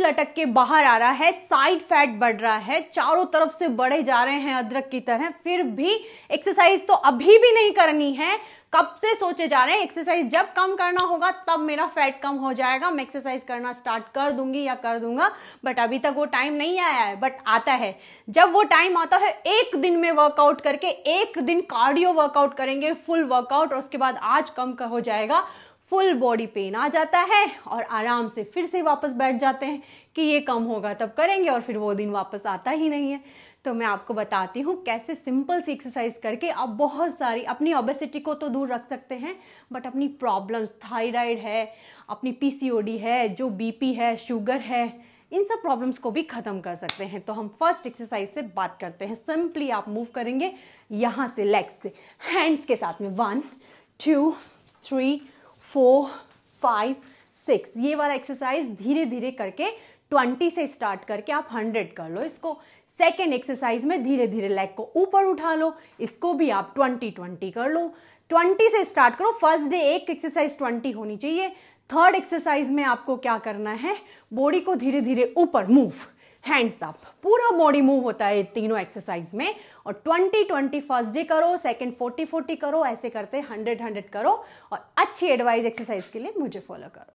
लटक के बाहर आ रहा है साइड फैट बढ़ रहा है चारों तरफ से बढ़े जा रहे हैं अदरक की तरह फिर भी एक्सरसाइज तो अभी भी नहीं करनी है कब से सोचे जा रहे हैं एक्सरसाइज जब कम करना होगा तब मेरा फैट कम हो जाएगा मैं एक्सरसाइज करना स्टार्ट कर दूंगी या कर दूंगा बट अभी तक वो टाइम नहीं आया है बट आता है जब वो टाइम आता है एक दिन में वर्कआउट करके एक दिन कार्डियो वर्कआउट करेंगे फुल वर्कआउट और उसके बाद आज कम हो जाएगा फुल बॉडी पेन आ जाता है और आराम से फिर से वापस बैठ जाते हैं कि ये कम होगा तब करेंगे और फिर वो दिन वापस आता ही नहीं है तो मैं आपको बताती हूँ कैसे सिंपल सी एक्सरसाइज करके आप बहुत सारी अपनी ओबेसिटी को तो दूर रख सकते हैं बट अपनी प्रॉब्लम्स थायराइड है अपनी पीसीओडी है जो बीपी है शुगर है इन सब प्रॉब्लम्स को भी ख़त्म कर सकते हैं तो हम फर्स्ट एक्सरसाइज से बात करते हैं सिंपली आप मूव करेंगे यहाँ से लेग्स से हैंड्स के साथ में one two three four five six ये वाला एक्सरसाइज धीरे धीरे करके ट्वेंटी से स्टार्ट करके आप हंड्रेड कर लो इसको सेकेंड एक्सरसाइज में धीरे धीरे लेग को ऊपर उठा लो इसको भी आप ट्वेंटी ट्वेंटी कर लो ट्वेंटी से स्टार्ट करो फर्स्ट डे एक एक्सरसाइज ट्वेंटी होनी चाहिए थर्ड एक्सरसाइज में आपको क्या करना है बॉडी को धीरे धीरे ऊपर मूव हैंड्स अप पूरा बॉडी मूव होता है तीनों एक्सरसाइज में और 20 ट्वेंटी फर्स्ट डे करो सेकंड 40 40 करो ऐसे करते 100 100 करो और अच्छी एडवाइस एक्सरसाइज के लिए मुझे फॉलो करो